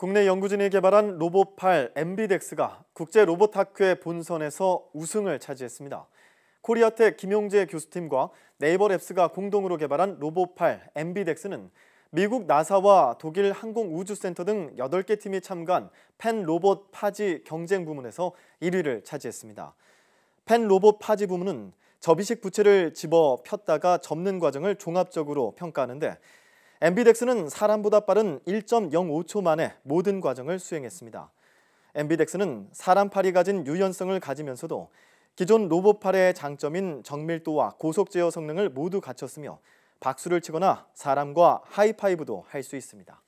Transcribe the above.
국내 연구진이 개발한 로봇8 엠비덱스가 국제 로봇학회 본선에서 우승을 차지했습니다. 코리아텍 김용재 교수팀과 네이버 랩스가 공동으로 개발한 로봇팔 엠비덱스는 미국 나사와 독일 항공우주센터 등 8개 팀이 참가한 팬 로봇 파지 경쟁 부문에서 1위를 차지했습니다. 팬 로봇 파지 부문은 접이식 부채를 집어 폈다가 접는 과정을 종합적으로 평가하는데 엠비덱스는 사람보다 빠른 1.05초 만에 모든 과정을 수행했습니다. 엠비덱스는 사람 팔이 가진 유연성을 가지면서도 기존 로봇 팔의 장점인 정밀도와 고속 제어 성능을 모두 갖췄으며 박수를 치거나 사람과 하이파이브도 할 수 있습니다.